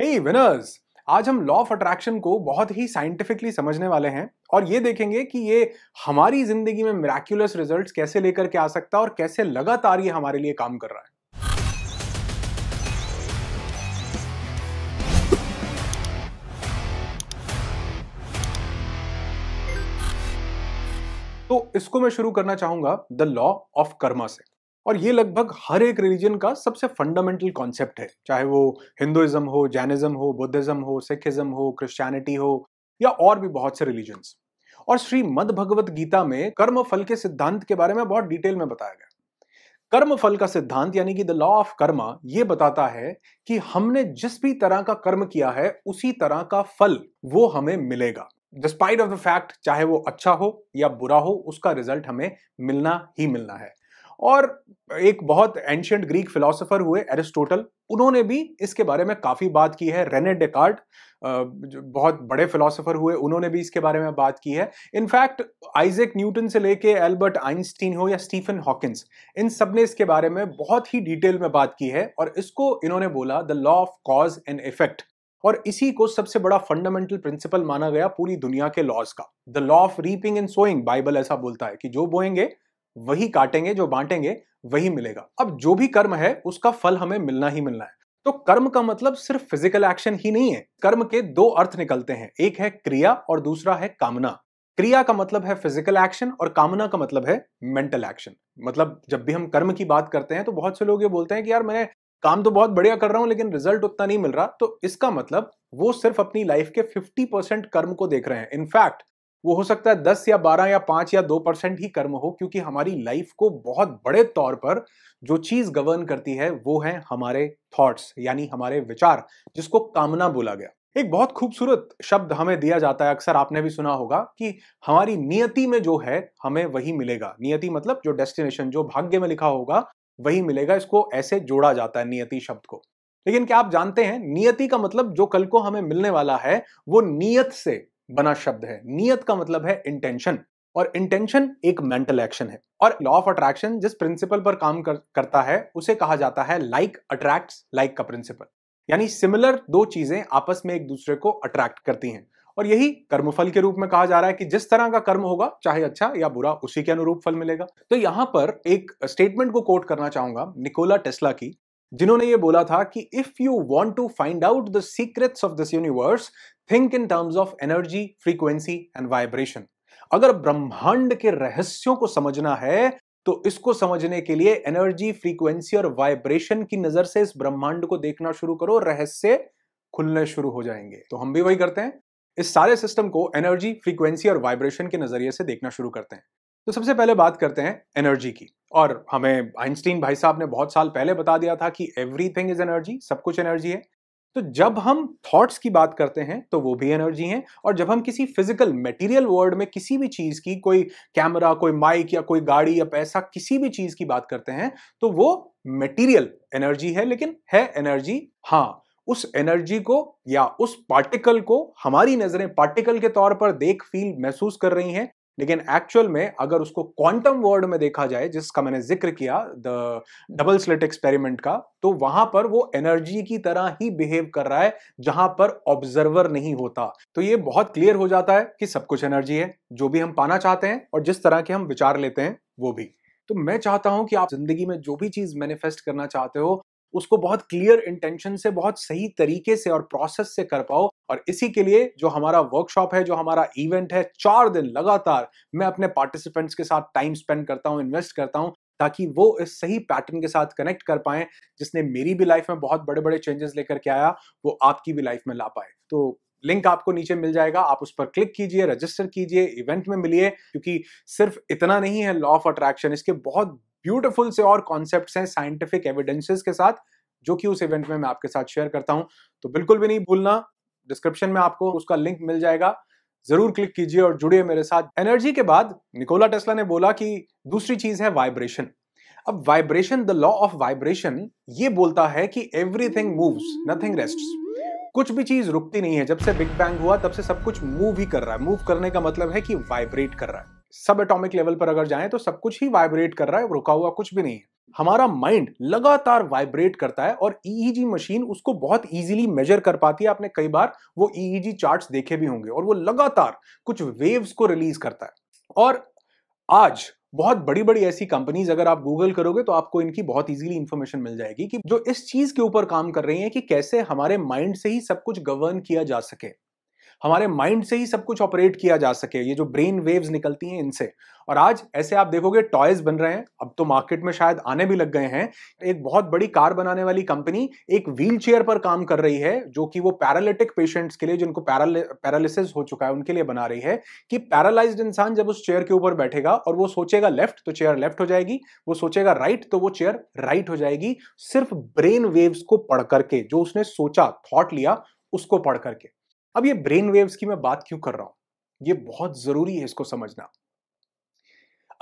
हे winners आज हम law of attraction को बहुत ही साइंटिफिकली समझने वाले हैं और ये देखेंगे कि ये हमारी जिंदगी में मेराक्यूलस रिजल्ट्स कैसे लेकर के आ सकता है और कैसे लगातार ये हमारे लिए काम कर रहा है तो इसको मैं शुरू करना चाहूंगा द लॉ ऑफ कर्मा से और ये लगभग हर एक रिलीजन का सबसे फंडामेंटल कॉन्सेप्ट है चाहे वो हिंदुज़म हो जैनिज़्म हो बुद्धिज़्म हो सिखिज़्म हो क्रिश्चियनिटी हो या और भी बहुत से रिलीजन्स और श्रीमद भगवत गीता में कर्म फल के सिद्धांत के बारे में बहुत डिटेल में बताया गया कर्म फल का सिद्धांत यानी कि द लॉ ऑफ कर्म ये बताता है कि हमने जिस भी तरह का कर्म किया है उसी तरह का फल वो हमें मिलेगा डिस्पाइट ऑफ द फैक्ट चाहे वो अच्छा हो या बुरा हो उसका रिजल्ट हमें मिलना ही मिलना है और एक बहुत एंशंट ग्रीक फिलोसोफर हुए एरिस्टोटल उन्होंने भी इसके बारे में काफ़ी बात की है रेने डेकार्ट बहुत बड़े फिलोसोफर हुए उन्होंने भी इसके बारे में बात की है इनफैक्ट आइजेक न्यूटन से लेके एल्बर्ट आइंस्टीन हो या स्टीफन हॉकिंस इन सब ने इसके बारे में बहुत ही डिटेल में बात की है और इसको इन्होंने बोला the law of cause and effect और इसी को सबसे बड़ा फंडामेंटल प्रिंसिपल माना गया पूरी दुनिया के लॉज का the law of reaping and sowing Bible ऐसा बोलता है कि जो बोएंगे वही काटेंगे जो बांटेंगे वही मिलेगा अब जो भी कर्म है उसका फल हमें मिलना ही मिलना है तो कर्म का मतलब सिर्फ फिजिकल एक्शन ही नहीं है कर्म के दो अर्थ निकलते हैं एक है क्रिया और दूसरा है कामना क्रिया का मतलब है फिजिकल एक्शन और कामना का मतलब है मेंटल एक्शन मतलब जब भी हम कर्म की बात करते हैं तो बहुत से लोग ये बोलते हैं कि यार मैंने काम तो बहुत बढ़िया कर रहा हूं लेकिन रिजल्ट उतना नहीं मिल रहा तो इसका मतलब वो सिर्फ अपनी लाइफ के 50 परसेंट कर्म को देख रहे हैं इनफैक्ट वो हो सकता है दस या बारह या पांच या दो परसेंट ही कर्म हो क्योंकि हमारी लाइफ को बहुत बड़े तौर पर जो चीज गवर्न करती है वो है हमारे थॉट्स यानी हमारे विचार जिसको कामना बोला गया एक बहुत खूबसूरत शब्द हमें दिया जाता है अक्सर आपने भी सुना होगा कि हमारी नियति में जो है हमें वही मिलेगा नियति मतलब जो डेस्टिनेशन जो भाग्य में लिखा होगा वही मिलेगा इसको ऐसे जोड़ा जाता है नियति शब्द को लेकिन क्या आप जानते हैं नियति का मतलब जो कल को हमें मिलने वाला है वो नियत से बना शब्द है नियत का मतलब है इंटेंशन और इंटेंशन एक मेंटल एक्शन है और लॉ ऑफ अट्रैक्शन जिस प्रिंसिपल पर काम कर, करता है उसे कहा जाता है लाइक अट्रैक्ट लाइक का प्रिंसिपल यानी सिमिलर दो चीजें आपस में एक दूसरे को अट्रैक्ट करती हैं और यही कर्मफल के रूप में कहा जा रहा है कि जिस तरह का कर्म होगा चाहे अच्छा या बुरा उसी के अनुरूप फल मिलेगा तो यहां पर एक स्टेटमेंट को कोट करना चाहूंगा निकोला टेस्ला की जिन्होंने ये बोला था कि if you want to find out the secrets of this universe think in terms of energy frequency and vibration अगर ब्रह्मांड के रहस्यों को समझना है तो इसको समझने के लिए एनर्जी फ्रीक्वेंसी और वाइब्रेशन की नजर से इस ब्रह्मांड को देखना शुरू करो रहस्य खुलने शुरू हो जाएंगे तो हम भी वही करते हैं इस सारे सिस्टम को एनर्जी फ्रीक्वेंसी और वाइब्रेशन के नजरिए से देखना शुरू करते हैं तो सबसे पहले बात करते हैं एनर्जी की और हमें आइंस्टीन भाई साहब ने बहुत साल पहले बता दिया था कि एवरीथिंग इज एनर्जी सब कुछ एनर्जी है तो जब हम थॉट्स की बात करते हैं तो वो भी एनर्जी है और जब हम किसी फिजिकल मटेरियल वर्ल्ड में किसी भी चीज की कोई कैमरा कोई माइक या कोई गाड़ी या पैसा किसी भी चीज की बात करते हैं तो वो मटेरियल एनर्जी है लेकिन है एनर्जी हाँ उस एनर्जी को या उस पार्टिकल को हमारी नजरें पार्टिकल के तौर पर देख फील महसूस कर रही हैं लेकिन एक्चुअल में अगर उसको क्वांटम वर्ड में देखा जाए जिसका मैंने जिक्र किया द डबल स्लिट एक्सपेरिमेंट का तो वहां पर वो एनर्जी की तरह ही बिहेव कर रहा है जहां पर ऑब्जर्वर नहीं होता तो ये बहुत क्लियर हो जाता है कि सब कुछ एनर्जी है जो भी हम पाना चाहते हैं और जिस तरह के हम विचार लेते हैं वो भी तो मैं चाहता हूं कि आप जिंदगी में जो भी चीज मैनिफेस्ट करना चाहते हो उसको बहुत क्लियर इंटेंशन से बहुत सही तरीके से और प्रोसेस से कर पाओ और इसी के लिए जो हमारा वर्कशॉप है जो हमारा इवेंट है चार दिन लगातार मैं अपने पार्टिसिपेंट्स के साथ टाइम स्पेंड करता हूँ इन्वेस्ट करता हूँ ताकि वो इस सही पैटर्न के साथ कनेक्ट कर पाए जिसने मेरी भी लाइफ में बहुत बड़े बड़े चेंजेस लेकर के आया वो आपकी भी लाइफ में ला पाए तो लिंक आपको नीचे मिल जाएगा आप उस पर क्लिक कीजिए रजिस्टर कीजिए इवेंट में मिलिए क्योंकि सिर्फ इतना नहीं है लॉ ऑफ अट्रैक्शन इसके बहुत ब्यूटिफुल से और कॉन्सेप्ट हैं साइंटिफिक एविडेंसेस के साथ जो कि उस इवेंट में मैं आपके साथ शेयर करता हूं तो बिल्कुल भी नहीं भूलना डिस्क्रिप्शन में आपको उसका लिंक मिल जाएगा जरूर क्लिक कीजिए और जुड़िए मेरे साथ एनर्जी के बाद निकोला टेस्ला ने बोला कि दूसरी चीज है वाइब्रेशन अब vibration the law of vibration ये बोलता है कि एवरीथिंग मूव्स नथिंग रेस्ट कुछ भी चीज रुकती नहीं है जब से बिग बैंग हुआ तब से सब कुछ मूव ही कर रहा है मूव करने का मतलब है कि वाइब्रेट कर रहा है सब एटॉमिक लेवल पर अगर जाएं तो सब कुछ ही वाइब्रेट कर रहा है रुका हुआ कुछ भी नहीं है हमारा माइंड लगातार वाइब्रेट करता है और ईईजी e मशीन e उसको बहुत इजीली मेजर कर पाती है आपने कई बार वो ईईजी e चार्ट्स देखे भी होंगे और वो लगातार कुछ वेव्स को रिलीज करता है और आज बहुत बड़ी बड़ी ऐसी कंपनीज अगर आप गूगल करोगे तो आपको इनकी बहुत इजीली इंफॉर्मेशन मिल जाएगी कि जो इस चीज के ऊपर काम कर रही है कि कैसे हमारे माइंड से ही सब कुछ गवर्न किया जा सके हमारे माइंड से ही सब कुछ ऑपरेट किया जा सके ये जो ब्रेन वेव्स निकलती हैं इनसे और आज ऐसे आप देखोगे टॉयज बन रहे हैं अब तो मार्केट में शायद आने भी लग गए हैं एक बहुत बड़ी कार बनाने वाली कंपनी एक व्हील चेयर पर काम कर रही है जो कि वो पैरालिटिक पेशेंट्स के लिए जिनको पैरालिसिस हो चुका है उनके लिए बना रही है कि पैरालाइज इंसान जब उस चेयर के ऊपर बैठेगा और वो सोचेगा लेफ्ट तो चेयर लेफ्ट हो जाएगी वो सोचेगा राइट तो वो चेयर राइट हो जाएगी सिर्फ ब्रेन वेव्स को पढ़ करके जो उसने सोचा थॉट लिया उसको पढ़ करके अब ये ब्रेन वेव्स की मैं बात क्यों कर रहा हूं ये बहुत जरूरी है इसको समझना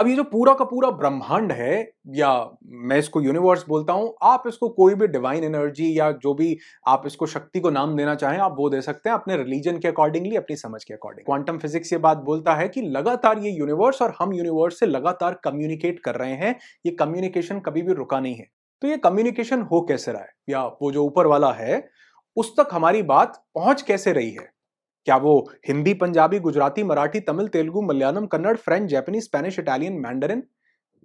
अब ये जो पूरा का पूरा ब्रह्मांड है या मैं इसको यूनिवर्स बोलता हूं आप इसको कोई भी डिवाइन एनर्जी या जो भी आप इसको शक्ति को नाम देना चाहें आप वो दे सकते हैं अपने रिलीजन के अकॉर्डिंगली अपनी समझ के अकॉर्डिंग क्वांटम फिजिक्स ये बात बोलता है कि लगातार ये यूनिवर्स और हम यूनिवर्स से लगातार कम्युनिकेट कर रहे हैं ये कम्युनिकेशन कभी भी रुका नहीं है तो ये कम्युनिकेशन हो कैसे रहा है या वो जो ऊपर वाला है उस तक हमारी बात पहुंच कैसे रही है क्या वो Hindi Punjabi Gujarati Marathi Tamil Telugu Malayalam Kannada French Japanese Spanish Italian Mandarin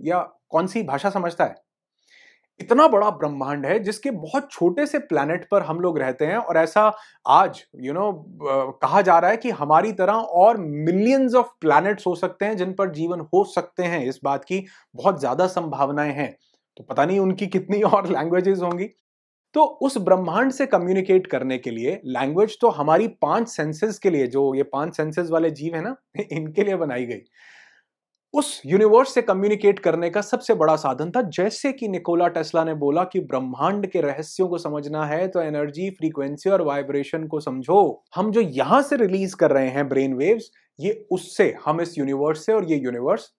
या कौन सी भाषा समझता है इतना बड़ा ब्रह्मांड है जिसके बहुत छोटे से प्लैनेट पर हम लोग रहते हैं और ऐसा आज यू you नो know, कहा जा रहा है कि हमारी तरह और मिलियंस ऑफ प्लैनेट्स हो सकते हैं जिन पर जीवन हो सकते हैं इस बात की बहुत ज़्यादा संभावनाएं हैं तो पता नहीं उनकी कितनी और लैंग्वेजेस होंगी तो उस ब्रह्मांड से कम्युनिकेट करने के लिए लैंग्वेज तो हमारी पांच सेंसेस के लिए जो ये पांच सेंसेस वाले जीव है ना इनके लिए बनाई गई उस यूनिवर्स से कम्युनिकेट करने का सबसे बड़ा साधन था जैसे कि निकोला टेस्ला ने बोला कि ब्रह्मांड के रहस्यों को समझना है तो एनर्जी फ्रीक्वेंसी और वाइब्रेशन को समझो हम जो यहां से रिलीज कर रहे हैं ब्रेन वेव्स ये उससे हम इस यूनिवर्स से और ये यूनिवर्स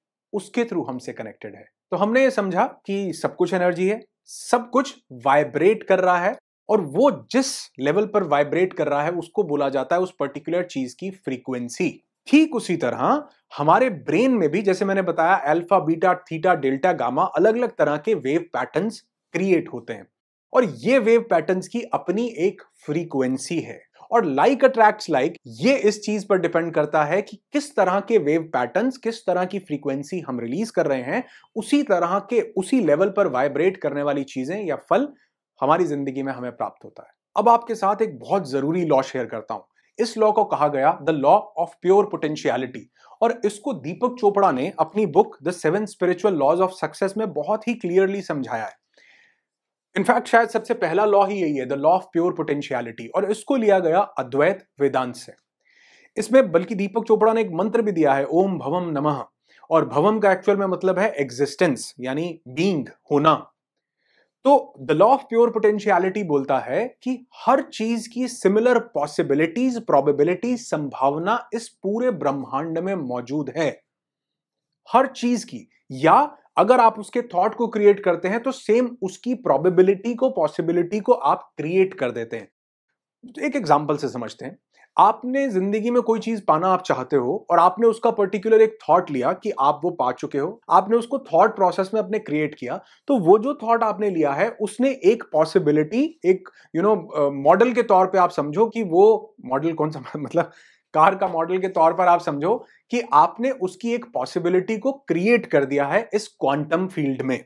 उसके थ्रू हमसे कनेक्टेड है तो हमने ये समझा कि सब कुछ एनर्जी है सब कुछ वाइब्रेट कर रहा है और वो जिस लेवल पर वाइब्रेट कर रहा है उसको बोला जाता है उस पर्टिकुलर चीज की फ्रीक्वेंसी ठीक उसी तरह हमारे ब्रेन में भी जैसे मैंने बताया alpha beta theta delta gamma अलग अलग तरह के वेव पैटर्न्स क्रिएट होते हैं और ये वेव पैटर्न्स की अपनी एक फ्रीक्वेंसी है और लाइक अट्रैक्ट लाइक ये इस चीज पर डिपेंड करता है कि किस तरह के वेव पैटर्न किस तरह की फ्रीक्वेंसी हम रिलीज कर रहे हैं उसी तरह के उसी लेवल पर वाइब्रेट करने वाली चीजें या फल हमारी जिंदगी में हमें प्राप्त होता है अब आपके साथ एक बहुत जरूरी लॉ शेयर करता हूं इस लॉ को कहा गया the law of pure potentiality और इसको दीपक चोपड़ा ने अपनी book the seven spiritual laws of success में बहुत ही क्लियरली समझाया है इनफैक्ट शायद सबसे पहला लॉ ही यही है the law of pure potentiality और इसको लिया गया अद्वैत वेदांत से इसमें बल्कि दीपक चोपड़ा ने एक मंत्र भी दिया है ओम भवम नमः और भवम का एक्चुअल में मतलब है एग्जिस्टेंस यानी बींग होना तो the law of pure potentiality बोलता है कि हर चीज की सिमिलर पॉसिबिलिटीज प्रोबेबिलिटी संभावना इस पूरे ब्रह्मांड में मौजूद है हर चीज की या अगर आप उसके थॉट को क्रिएट करते हैं तो सेम उसकी प्रोबेबिलिटी को पॉसिबिलिटी को आप क्रिएट कर देते हैं तो एक एग्जाम्पल से समझते हैं आपने जिंदगी में कोई चीज पाना आप चाहते हो और आपने उसका पर्टिकुलर एक थॉट लिया कि आप वो पा चुके हो आपने उसको थॉट प्रोसेस में अपने क्रिएट किया तो वो जो थॉट आपने लिया है उसने एक पॉसिबिलिटी एक यू नो मॉडल के तौर पे आप समझो कि वो मॉडल कौन सा मतलब कार का मॉडल के तौर पर आप समझो कि आपने उसकी एक पॉसिबिलिटी को क्रिएट कर दिया है इस क्वांटम फील्ड में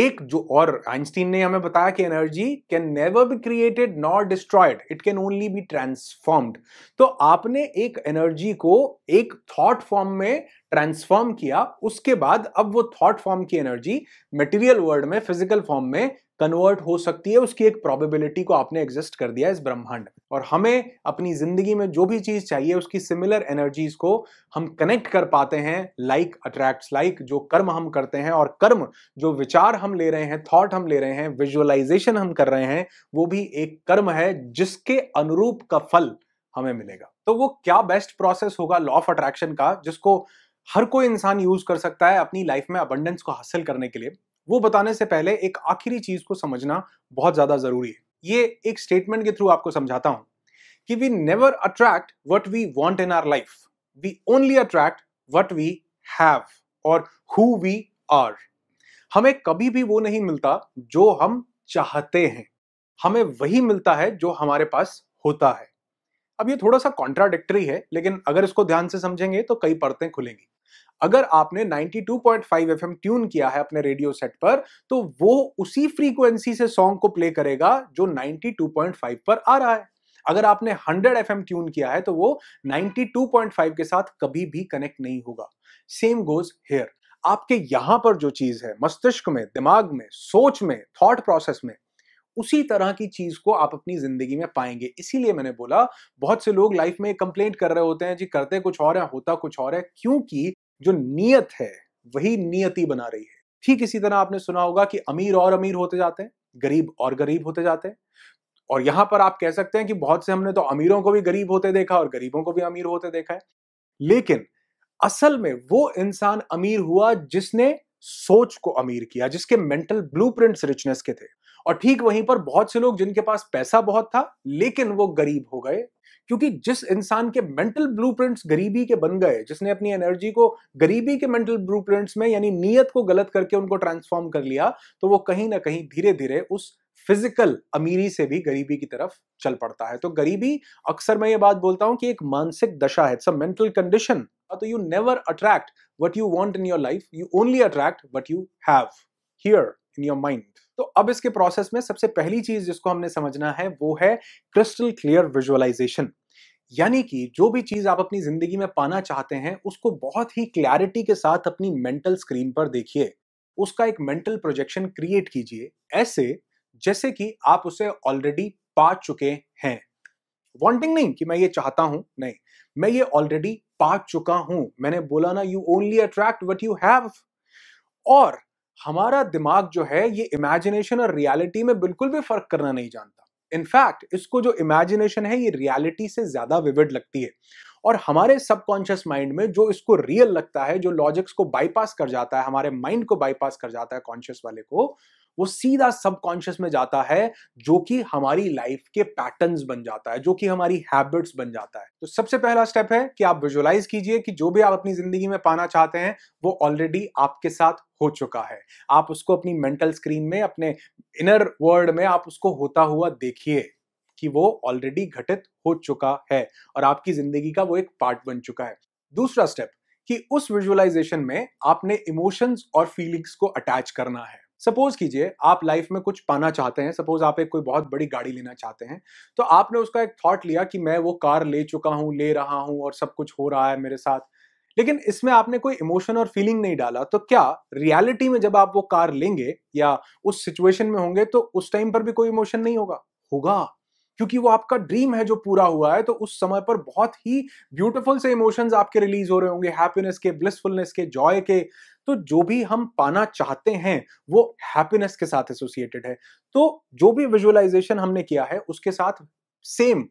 एक जो और आइंस्टीन ने हमें बताया कि energy can never be created not destroyed it can only be transformed तो आपने एक एनर्जी को एक थॉट फॉर्म में ट्रांसफॉर्म किया उसके बाद अब वो थॉट फॉर्म की एनर्जी मटेरियल वर्ल्ड में फिजिकल फॉर्म में कन्वर्ट हो सकती है उसकी एक प्रोबेबिलिटी को आपने एग्जिस्ट कर दिया इस ब्रह्मांड और हमें अपनी जिंदगी में जो भी चीज चाहिए उसकी सिमिलर एनर्जीज को हम कनेक्ट कर पाते हैं लाइक अट्रैक्ट्स लाइक जो कर्म हम करते हैं और कर्म जो विचार हम ले रहे हैं थॉट हम ले रहे हैं विजुअलाइजेशन हम कर रहे हैं वो भी एक कर्म है जिसके अनुरूप का फल हमें मिलेगा तो वो क्या बेस्ट प्रोसेस होगा लॉ ऑफ अट्रैक्शन का जिसको हर कोई इंसान यूज कर सकता है अपनी लाइफ में अबंडेंस को हासिल करने के लिए वो बताने से पहले एक आखिरी चीज को समझना बहुत ज्यादा जरूरी है ये एक स्टेटमेंट के थ्रू आपको समझाता हूं कि we never attract what we want in our life we only attract what we have और हु वी आर हमें कभी भी वो नहीं मिलता जो हम चाहते हैं हमें वही मिलता है जो हमारे पास होता है अब ये थोड़ा सा कॉन्ट्राडिक्टरी है लेकिन अगर इसको ध्यान से समझेंगे तो कई परतें खुलेंगी अगर आपने 92.5 एफएम ट्यून किया है अपने रेडियो सेट पर तो वो उसी फ्रीक्वेंसी से सॉन्ग को प्ले करेगा जो 92.5 पर आ रहा है अगर आपने 100 एफएम ट्यून किया है तो वो 92.5 के साथ कभी भी कनेक्ट नहीं होगा सेम गोज हेयर आपके यहां पर जो चीज है मस्तिष्क में दिमाग में सोच में थॉट प्रोसेस में उसी तरह की चीज को आप अपनी जिंदगी में पाएंगे इसीलिए मैंने बोला बहुत से लोग लाइफ में कंप्लेंट कर रहे होते हैं जी करते कुछ और है होता कुछ और है क्योंकि जो नियत है वही नियति बना रही है ठीक इसी तरह आपने सुना होगा कि अमीर और अमीर होते जाते हैं गरीब और गरीब होते जाते हैं और यहां पर आप कह सकते हैं कि बहुत से हमने तो अमीरों को भी गरीब होते देखा और गरीबों को भी अमीर होते देखा है लेकिन असल में वो इंसान अमीर हुआ जिसने सोच को अमीर किया जिसके मेंटल ब्लूप्रिंट्स रिचनेस के थे और ठीक वहीं पर बहुत से लोग जिनके पास पैसा बहुत था लेकिन वो गरीब हो गए क्योंकि जिस इंसान के मेंटल ब्लूप्रिंट्स गरीबी के बन गए जिसने अपनी एनर्जी को गरीबी के मेंटल ब्लूप्रिंट्स में यानी नीयत को गलत करके उनको ट्रांसफॉर्म कर लिया तो वो कहीं ना कहीं धीरे धीरे उस फिजिकल अमीरी से भी गरीबी की तरफ चल पड़ता है तो गरीबी अक्सर मैं ये बात बोलता हूं कि एक मानसिक दशा है इट्स मेंटल कंडीशन तो you never attract what you want in your life you only attract what you have here in your mind तो अब इसके प्रोसेस में सबसे पहली चीज जिसको हमने समझना है वो है क्रिस्टल क्लियर विजुअलाइजेशन यानी कि जो भी चीज आप अपनी जिंदगी में पाना चाहते हैं उसको बहुत ही क्लैरिटी के साथ अपनी मेंटल स्क्रीन पर देखिए उसका एक मेंटल प्रोजेक्शन क्रिएट कीजिए ऐसे जैसे कि आप उसे ऑलरेडी पा चुके हैं वांटिंग नहीं कि मैं ये चाहता हूं नहीं मैं ये ऑलरेडी पा चुका हूं मैंने बोला ना you only attract what you have और हमारा दिमाग जो है ये इमेजिनेशन और रियलिटी में बिल्कुल भी फर्क करना नहीं जानता इनफैक्ट इसको जो इमेजिनेशन है ये रियलिटी से ज्यादा विविड लगती है और हमारे सबकॉन्शियस माइंड में जो इसको रियल लगता है जो लॉजिक्स को बाईपास कर जाता है हमारे माइंड को बाईपास कर जाता है कॉन्शियस वाले को वो सीधा सबकॉन्शियस में जाता है जो कि हमारी लाइफ के पैटर्न्स बन जाता है जो कि हमारी हैबिट्स बन जाता है तो सबसे पहला स्टेप है कि आप विजुअलाइज कीजिए कि जो भी आप अपनी जिंदगी में पाना चाहते हैं वो ऑलरेडी आपके साथ हो चुका है आप उसको अपनी मेंटल स्क्रीन में अपने इनर वर्ल्ड में आप उसको होता हुआ देखिए कि वो ऑलरेडी घटित हो चुका है और आपकी जिंदगी का वो एक पार्ट बन चुका है दूसरा स्टेप कि उस विजुअलाइजेशन में आपने इमोशंस और फीलिंग्स को अटैच करना है सपोज कीजिए आप लाइफ में कुछ पाना चाहते हैं सपोज आप एक कोई बहुत बड़ी गाड़ी लेना चाहते हैं तो आपने उसका एक थॉट लिया कि मैं वो कार ले चुका हूँ ले रहा हूँ और सब कुछ हो रहा है मेरे साथ लेकिन इसमें आपने कोई इमोशन और फीलिंग नहीं डाला तो क्या रियलिटी में जब आप वो कार लेंगे या उस सिचुएशन में होंगे तो उस टाइम पर भी कोई इमोशन नहीं होगा होगा क्योंकि वो आपका ड्रीम है जो पूरा हुआ है तो उस समय पर बहुत ही ब्यूटीफुल से इमोशंस आपके रिलीज हो रहे होंगे हैप्पीनेस के ब्लिसफुलनेस के जॉय के तो जो भी हम पाना चाहते हैं वो हैप्पीनेस के साथ एसोसिएटेड है तो जो भी विजुअलाइजेशन हमने किया है उसके साथ सेम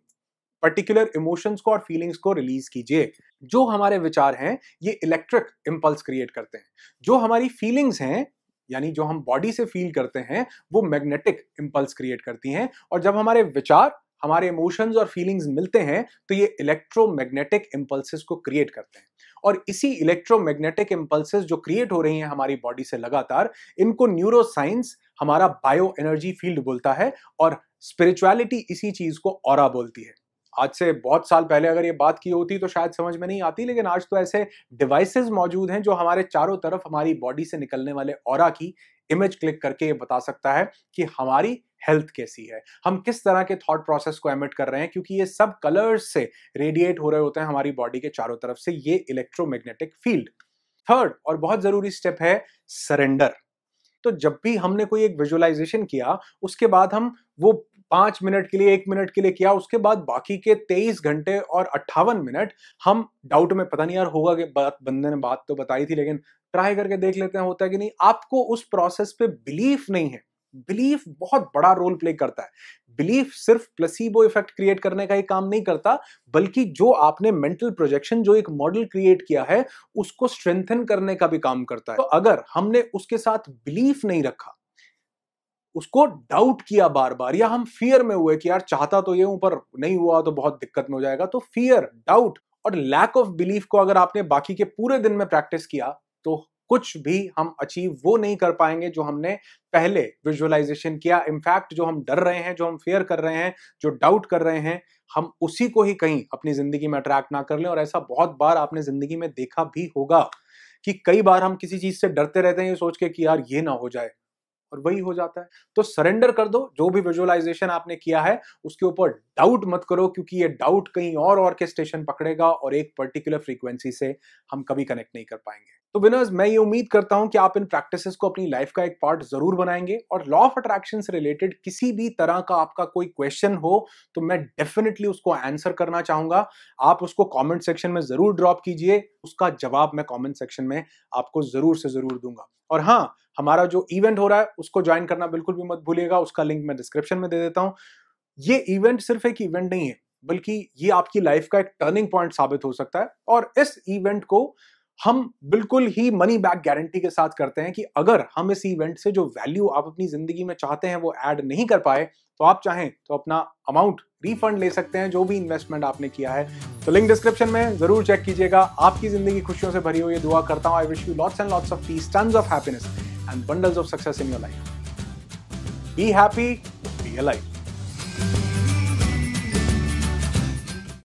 पर्टिकुलर इमोशंस को और फीलिंग्स को रिलीज कीजिए जो हमारे विचार हैं ये इलेक्ट्रिक इम्पल्स क्रिएट करते हैं जो हमारी फीलिंग्स हैं यानी जो हम बॉडी से फील करते हैं वो मैग्नेटिक इम्पल्स क्रिएट करती हैं और जब हमारे विचार हमारे इमोशंस और फीलिंग्स मिलते हैं तो ये इलेक्ट्रोमैग्नेटिक इम्पल्सिस को क्रिएट करते हैं और इसी इलेक्ट्रोमैग्नेटिक इम्पल्सेस जो क्रिएट हो रही हैं हमारी बॉडी से लगातार इनको न्यूरोसाइंस हमारा बायो एनर्जी फील्ड बोलता है और स्पिरिचुअलिटी इसी चीज को और बोलती है आज से बहुत साल पहले अगर ये बात की होती तो शायद समझ में नहीं आती लेकिन आज तो ऐसे डिवाइसेस मौजूद हैं जो हमारे चारों तरफ हमारी बॉडी से निकलने वाले और की इमेज क्लिक करके ये बता सकता है कि हमारी हेल्थ कैसी है हम किस तरह के थॉट प्रोसेस को एमिट कर रहे हैं क्योंकि ये सब कलर्स से रेडिएट हो रहे होते हैं हमारी बॉडी के चारों तरफ से ये इलेक्ट्रोमैग्नेटिक फील्ड थर्ड और बहुत ज़रूरी स्टेप है सरेंडर तो जब भी हमने कोई एक विजुअलाइजेशन किया उसके बाद हम वो पांच मिनट के लिए एक मिनट के लिए किया उसके बाद बाकी के तेईस घंटे और अट्ठावन मिनट हम डाउट में पता नहीं यार होगा कि बात बंदे ने बात तो बताई थी लेकिन ट्राई करके देख लेते हैं होता है कि नहीं आपको उस प्रोसेस पे बिलीफ नहीं है बिलीफ बहुत बड़ा रोल प्ले करता है बिलीफ सिर्फ प्लसीबो इफेक्ट क्रिएट करने का ही काम नहीं करता बल्कि जो आपने मेंटल प्रोजेक्शन जो एक मॉडल क्रिएट किया है उसको स्ट्रेंथन करने का भी काम करता है तो अगर हमने उसके साथ बिलीफ नहीं रखा उसको डाउट किया बार बार या हम फियर में हुए कि यार चाहता तो ये हूं पर नहीं हुआ तो बहुत दिक्कत में हो जाएगा तो फियर डाउट और लैक ऑफ बिलीफ को अगर आपने बाकी के पूरे दिन में प्रैक्टिस किया तो कुछ भी हम अचीव वो नहीं कर पाएंगे जो हमने पहले विजुअलाइजेशन किया इनफैक्ट जो हम डर रहे हैं जो हम फेयर कर रहे हैं जो डाउट कर रहे हैं हम उसी को ही कहीं अपनी जिंदगी में अट्रैक्ट ना कर लें और ऐसा बहुत बार आपने जिंदगी में देखा भी होगा कि कई बार हम किसी चीज से डरते रहते हैं ये सोच के कि यार ये ना हो जाए और वही हो जाता है तो सरेंडर कर दो जो भी विजुअलाइजेशन आपने किया है उसके ऊपर डाउट मत करो क्योंकि ये डाउट कहीं और स्टेशन पकड़ेगा और एक पर्टिकुलर फ्रीक्वेंसी से हम कभी कनेक्ट नहीं कर पाएंगे तो विनर्स मैं ये उम्मीद करता हूं कि आप इन प्रैक्टिसेस को अपनी लाइफ का एक पार्ट जरूर बनाएंगे और लॉ ऑफ अट्रैक्शन से रिलेटेड किसी भी तरह का आपका कोई क्वेश्चन हो तो मैं डेफिनेटली उसको आंसर करना चाहूंगा आप उसको कमेंट सेक्शन में जरूर ड्रॉप कीजिए उसका जवाब मैं कमेंट सेक्शन में आपको जरूर से जरूर दूंगा और हाँ हमारा जो इवेंट हो रहा है उसको ज्वाइन करना बिल्कुल भी मत भूलिएगा उसका लिंक मैं डिस्क्रिप्शन में दे देता हूँ ये इवेंट सिर्फ एक इवेंट नहीं है बल्कि ये आपकी लाइफ का एक टर्निंग पॉइंट साबित हो सकता है और इस इवेंट को हम बिल्कुल ही मनी बैक गारंटी के साथ करते हैं कि अगर हम इस इवेंट से जो वैल्यू आप अपनी जिंदगी में चाहते हैं वो ऐड नहीं कर पाए तो आप चाहें तो अपना अमाउंट रिफंड ले सकते हैं जो भी इन्वेस्टमेंट आपने किया है तो लिंक डिस्क्रिप्शन में जरूर चेक कीजिएगा आपकी जिंदगी खुशियों से भरी हुई दुआ करता हूं I wish you lots and lots of peace ton of happiness and bundles of success in your life be happy be life